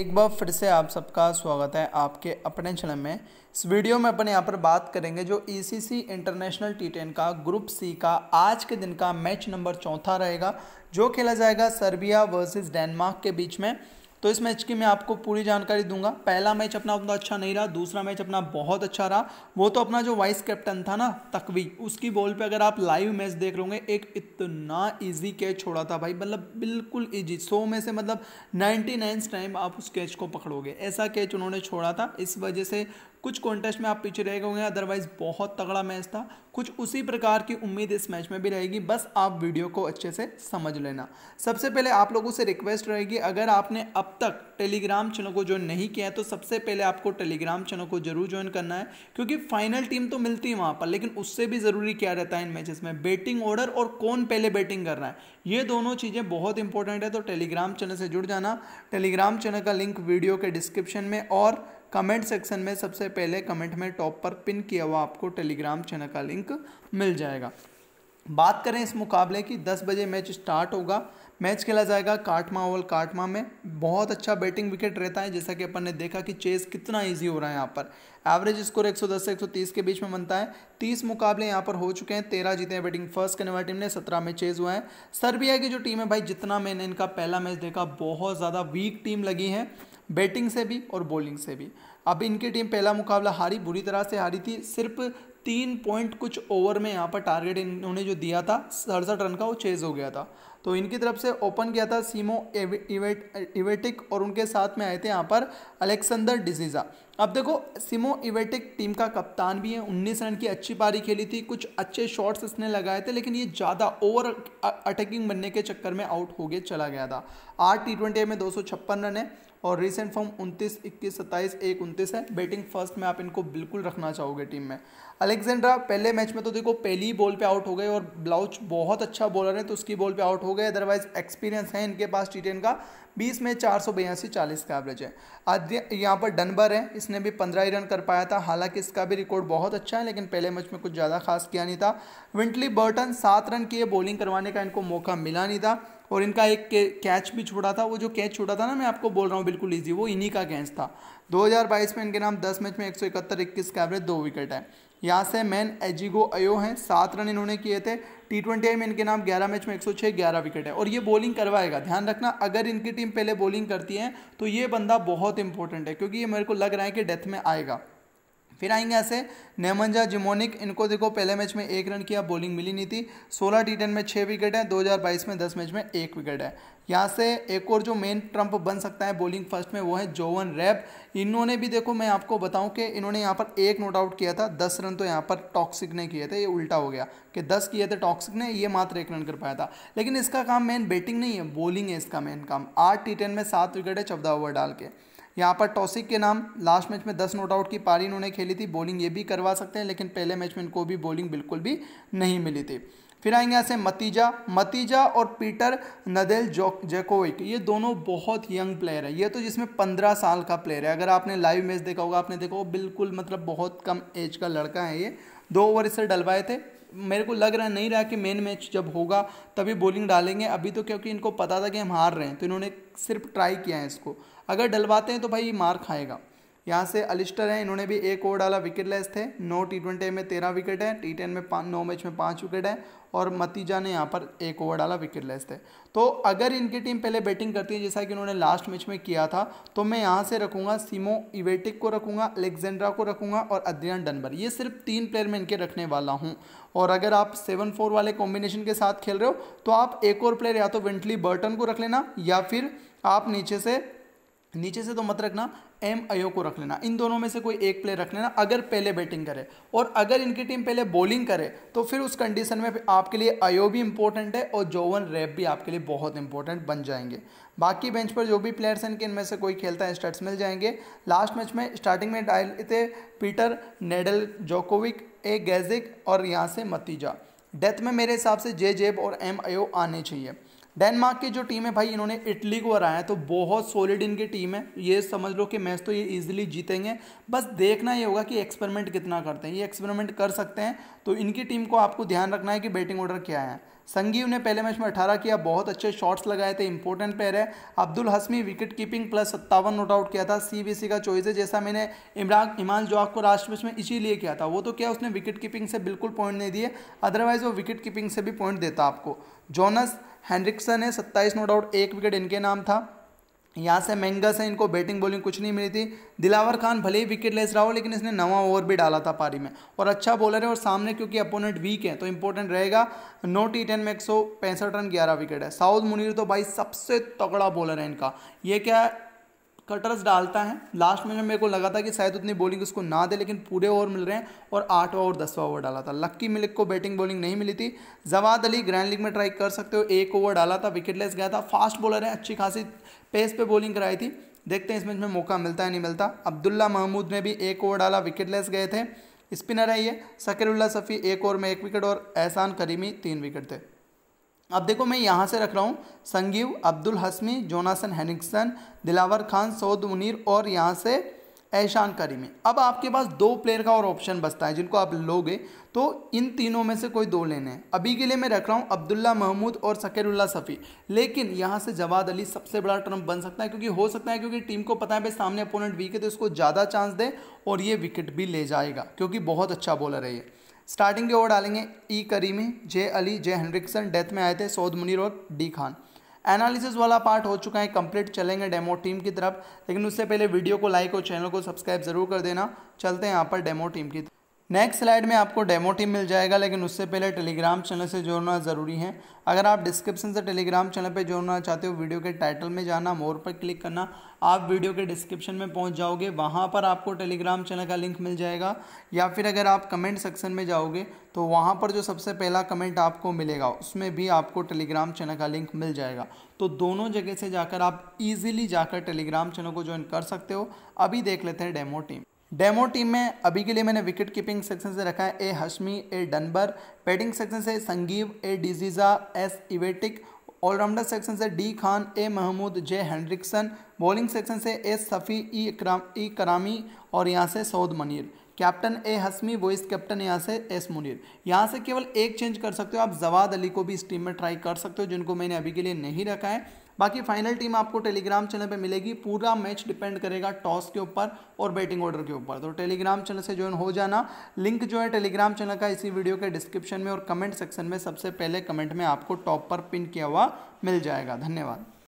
एक बार फिर से आप सबका स्वागत है आपके अपने चैनल में इस वीडियो में अपन यहाँ पर बात करेंगे जो ई इंटरनेशनल टी टेन का ग्रुप सी का आज के दिन का मैच नंबर चौथा रहेगा जो खेला जाएगा सर्बिया वर्सेस डेनमार्क के बीच में तो इस मैच की मैं आपको पूरी जानकारी दूंगा पहला मैच अपना उतना अच्छा नहीं रहा दूसरा मैच अपना बहुत अच्छा रहा वो तो अपना जो वाइस कैप्टन था ना तकवी उसकी बॉल पे अगर आप लाइव मैच देख लोगे एक इतना इजी कैच छोड़ा था भाई मतलब बिल्कुल इजी सो में से मतलब नाइन्टी टाइम आप उस कैच को पकड़ोगे ऐसा कैच उन्होंने छोड़ा था इस वजह से कुछ कॉन्टेस्ट में आप पीछे रह गए अदरवाइज बहुत तगड़ा मैच था कुछ उसी प्रकार की उम्मीद इस मैच में भी रहेगी बस आप वीडियो को अच्छे से समझ लेना सबसे पहले आप लोगों से रिक्वेस्ट रहेगी अगर आपने अब तक टेलीग्राम चैनल को ज्वाइन नहीं किया है तो सबसे पहले आपको टेलीग्राम चैनल को जरूर ज्वाइन करना है क्योंकि फाइनल टीम तो मिलती है वहाँ पर लेकिन उससे भी ज़रूरी क्या रहता है इन मैचेस में बैटिंग ऑर्डर और कौन पहले बैटिंग कर रहा है ये दोनों चीज़ें बहुत इंपॉर्टेंट है तो टेलीग्राम चैनल से जुड़ जाना टेलीग्राम चैनल का लिंक वीडियो के डिस्क्रिप्शन में और कमेंट सेक्शन में सबसे पहले कमेंट में टॉप पर पिन किया हुआ आपको टेलीग्राम चैनल का लिंक मिल जाएगा बात करें इस मुकाबले की 10 बजे मैच स्टार्ट होगा मैच खेला जाएगा काटमा ओवल काटमा में बहुत अच्छा बैटिंग विकेट रहता है जैसा कि अपन ने देखा कि चेस कितना इजी हो रहा है यहाँ पर एवरेज स्कोर 110 से 130 के बीच में बनता है 30 मुकाबले यहाँ पर हो चुके हैं तेरह जीते हैं बैटिंग फर्स्ट करने वाली टीम ने सत्रह में चेज हुआ है सर्बिया की जो टीम है भाई जितना मैंने इनका पहला मैच देखा बहुत ज़्यादा वीक टीम लगी है बैटिंग से भी और बॉलिंग से भी अब इनकी टीम पहला मुकाबला हारी बुरी तरह से हारी थी सिर्फ तीन पॉइंट कुछ ओवर में यहाँ पर टारगेट इन्होंने जो दिया था सड़सठ रन का वो चेज हो गया था तो इनकी तरफ से ओपन किया था सीमो इवेटिक और उनके साथ में आए थे यहाँ पर अलेक्सेंडर डिजीज़ा अब देखो सिमो इवेटिक टीम का कप्तान भी है उन्नीस रन की अच्छी पारी खेली थी कुछ अच्छे शॉट्स इसने लगाए थे लेकिन ये ज़्यादा ओवर अटैकिंग बनने के चक्कर में आउट हो गए चला गया था आठ टी ट्वेंटी में दो रन है और रिसेंट फॉर्म 29, 21, 27, एक उनतीस है बैटिंग फर्स्ट में आप इनको बिल्कुल रखना चाहोगे टीम में अलेक्जेंड्रा पहले मैच में तो देखो पहली बॉल पे आउट हो गए और ब्लाउच बहुत अच्छा बॉलर है तो उसकी बॉल पे आउट हो हो गए अदरवाइज एक्सपीरियंस है इनके पास टी का बीस में चार सौ बयासी चालीस का एवरेज है आदि यहाँ पर डनबर है इसने भी पंद्रह ही रन कर पाया था हालांकि इसका भी रिकॉर्ड बहुत अच्छा है लेकिन पहले मैच में कुछ ज़्यादा खास किया नहीं था विंटली बर्टन सात रन किए बॉलिंग करवाने का इनको मौका मिला नहीं था और इनका एक कैच भी छोड़ा था वो जो कैच छोड़ा था ना मैं आपको बोल रहा हूँ बिल्कुल ईजी वो इन्हीं का कैच था 2022 में इनके नाम 10 मैच में एक सौ इकहत्तर इक्कीस का एवरेज दो विकेट है यहाँ से मैन एजिगो अयो हैं सात रन इन्होंने किए थे टी ट्वेंटी में इनके नाम ग्यारह मैच में एक सौ छः ग्यारह विकेट है और ये बॉलिंग करवाएगा ध्यान रखना अगर इनकी टीम पहले बॉलिंग करती है तो ये बंदा बहुत इंपॉर्टेंट है क्योंकि ये मेरे को लग रहा है कि डेथ में आएगा फिर आएंगे ऐसे नेमंजा जिमोनिक इनको देखो पहले मैच में एक रन किया बॉलिंग मिली नहीं थी सोलह टी में छः विकेट है 2022 में 10 मैच में एक विकेट है यहाँ से एक और जो मेन ट्रम्प बन सकता है बॉलिंग फर्स्ट में वो है जोवन रैप इन्होंने भी देखो मैं आपको बताऊं कि इन्होंने यहाँ पर एक नोट आउट किया था दस रन तो यहाँ पर टॉक्सिक ने किए थे ये उल्टा हो गया कि दस किए थे टॉक्सिक ने ये मात्र एक रन कर पाया था लेकिन इसका काम मेन बैटिंग नहीं है बॉलिंग है इसका मेन काम आठ टी में सात विकेट है चौदह ओवर डाल के यहाँ पर टॉसिक के नाम लास्ट मैच में दस नोट आउट की पारी इन्होंने खेली थी बॉलिंग ये भी करवा सकते हैं लेकिन पहले मैच में इनको भी बॉलिंग बिल्कुल भी नहीं मिली थी फिर आएंगे ऐसे मतीजा मतीजा और पीटर नदेल जो जैकोविक ये दोनों बहुत यंग प्लेयर है ये तो जिसमें पंद्रह साल का प्लेयर है अगर आपने लाइव मैच देखा होगा आपने देखा होगा बिल्कुल मतलब बहुत कम एज का लड़का है ये दो ओवर इससे डलवाए थे मेरे को लग रहा नहीं रहा कि मेन मैच जब होगा तभी बॉलिंग डालेंगे अभी तो क्योंकि इनको पता था कि हम हार रहे हैं तो इन्होंने सिर्फ ट्राई किया है इसको अगर डलवाते हैं तो भाई मार खाएगा यहाँ से अलिस्टर हैं इन्होंने भी एक ओवर डाला विकेट लेस थे नौ टी ट्वेंटी में तेरह विकेट है टी टेन में पाँच नौ मैच में पाँच विकेट है और मतीजा ने यहाँ पर एक ओवर डाला विकेट लेस थे तो अगर इनकी टीम पहले बैटिंग करती है जैसा कि उन्होंने लास्ट मैच में किया था तो मैं यहाँ से रखूँगा सीमो इवेटिक को रखूँगा अलेक्जेंड्रा को रखूँगा और अद्रियान डनबर ये सिर्फ तीन प्लेयर मैं इनके रखने वाला हूँ और अगर आप सेवन फोर वाले कॉम्बिनेशन के साथ खेल रहे हो तो आप एक और प्लेयर या तो विंटली बर्टन को रख लेना या फिर आप नीचे से नीचे से तो मत रखना एम अयो को रख लेना इन दोनों में से कोई एक प्लेयर रख लेना अगर पहले बैटिंग करे और अगर इनकी टीम पहले बॉलिंग करे तो फिर उस कंडीशन में आपके लिए अयो भी इंपॉर्टेंट है और जोवन रेप भी आपके लिए बहुत इंपॉर्टेंट बन जाएंगे बाकी बेंच पर जो भी प्लेयर्स हैं इनके इनमें से कोई खेलता है स्टार्ट मिल जाएंगे लास्ट मैच में स्टार्टिंग में डाले थे पीटर नेडल जोकोविक ए गैजिक और यहाँ से मतीजा डेथ में मेरे हिसाब से जे जेब और एम अयो आने चाहिए डेनमार्क की जो टीम है भाई इन्होंने इटली को हराया तो बहुत सॉलिड इनकी टीम है ये समझ लो कि मैच तो ये इजीली जीतेंगे बस देखना ये होगा कि एक्सपेरिमेंट कितना करते हैं ये एक्सपेरिमेंट कर सकते हैं तो इनकी टीम को आपको ध्यान रखना है कि बैटिंग ऑर्डर क्या है संगीव ने पहले मैच में अठारह किया बहुत अच्छे शॉट्स लगाए थे इंपॉर्टेंट प्लेयर है Abdul Hashmi wicket keeping plus सत्तावन नोट आउट किया था सी का चॉइस है जैसा मैंने इमरान इमान जवाब को राष्ट्र मैच में इसीलिए किया था वो तो क्या उसने विकेट कीपिंग से बिल्कुल पॉइंट नहीं दिए अदरवाइज वो विकेट कीपिंग से भी पॉइंट देता आपको जोनस हैंड्रिक्सन है सत्ताईस नो डाउट एक विकेट इनके नाम था यहाँ से मैंगस है इनको बैटिंग बॉलिंग कुछ नहीं मिली थी दिलावर खान भले ही विकेट लेस रहा हो लेकिन इसने नवा ओवर भी डाला था पारी में और अच्छा बॉलर है और सामने क्योंकि अपोनेंट वीक है तो इंपॉर्टेंट रहेगा नो टी टेन में एक सौ पैंसठ रन ग्यारह विकेट है साउद मुनीर तो भाई सबसे तगड़ा बॉलर है इनका ये क्या कटर्स डालता है लास्ट में मेरे को लगा था कि शायद उतनी बॉलिंग उसको ना दे लेकिन पूरे ओवर मिल रहे हैं और आठवां और दसवां ओवर डाला था लक्की मिलिक को बैटिंग बॉलिंग नहीं मिली थी जवाद अली ग्रैंड लीग में ट्राई कर सकते हो एक ओवर डाला था विकेटलेस गया था फास्ट बॉलर है अच्छी खासी पेस पे बॉलिंग कराई थी देखते हैं इस मैच में मौका मिलता है नहीं मिलता अब्दुल्ला महमूद ने भी एक ओवर डाला विकेटलेस गए थे स्पिनर है ये सकेरुल्ला सफ़ी एक ओवर में एक विकेट और एहसान करीमी तीन विकेट थे अब देखो मैं यहाँ से रख रहा हूँ संगीव अब्दुल हसमी जोनासन हैनिकसन दिलावर खान सऊद मुनीर और यहाँ से ऐशान करीमी अब आपके पास दो प्लेयर का और ऑप्शन बचता है जिनको आप लोगे तो इन तीनों में से कोई दो लेने हैं अभी के लिए मैं रख रहा हूँ अब्दुल्ला महमूद और सकेरुल्ला सफ़ी लेकिन यहाँ से जवाद अली सबसे बड़ा टर्म बन सकता है क्योंकि हो सकता है क्योंकि टीम को पता है भाई सामने अपोनेंट वीक है तो इसको ज़्यादा चांस दे और ये विकेट भी ले जाएगा क्योंकि बहुत अच्छा बॉलर है ये स्टार्टिंग के ओवर डालेंगे E e Karimi J Ali J Henriksen death में आए थे सौद मुनीर और डी खान एनालिसिस वाला पार्ट हो चुका है कंप्लीट चलेंगे डेमो टीम की तरफ लेकिन उससे पहले वीडियो को लाइक और चैनल को सब्सक्राइब जरूर कर देना चलते हैं यहाँ पर डेमो टीम की तरफ नेक्स्ट स्लाइड में आपको डेमो टीम मिल जाएगा लेकिन उससे पहले टेलीग्राम चैनल से जोड़ना ज़रूरी है अगर आप डिस्क्रिप्शन से टेलीग्राम चैनल पर जोड़ना चाहते हो वीडियो के टाइटल में जाना मोर पर क्लिक करना आप वीडियो के डिस्क्रिप्शन में पहुंच जाओगे वहां पर आपको टेलीग्राम चैनल का लिंक मिल जाएगा या फिर अगर आप कमेंट सेक्शन में जाओगे तो वहाँ पर जो सबसे पहला कमेंट आपको मिलेगा उसमें भी आपको टेलीग्राम चैनल का लिंक मिल जाएगा तो दोनों जगह से जाकर आप ईजिली जाकर टेलीग्राम चैनल को ज्वाइन कर सकते हो अभी देख लेते हैं डेमो टीम डेमो टीम में अभी के लिए मैंने विकेट कीपिंग सेक्शन से रखा है A Hashmi A Dunbar batting section से संगीव ए डिजीजा एस इवेटिक ऑलराउंडर सेक्शन से D Khan A Mahmood J Hendrickson bowling section से ए सफ़ी ई इकराम ई करामी और यहाँ से Saud Munir captain A Hashmi vice captain यहाँ से एस मुनीर यहाँ से केवल एक चेंज कर सकते हो आप जवाद अली को भी इस टीम में ट्राई कर सकते हो जिनको मैंने अभी के लिए नहीं रखा है बाकी फाइनल टीम आपको टेलीग्राम चैनल पे मिलेगी पूरा मैच डिपेंड करेगा टॉस के ऊपर और बैटिंग ऑर्डर के ऊपर तो टेलीग्राम चैनल से ज्वाइन हो जाना लिंक जो है टेलीग्राम चैनल का इसी वीडियो के डिस्क्रिप्शन में और कमेंट सेक्शन में सबसे पहले कमेंट में आपको टॉप पर पिन किया हुआ मिल जाएगा धन्यवाद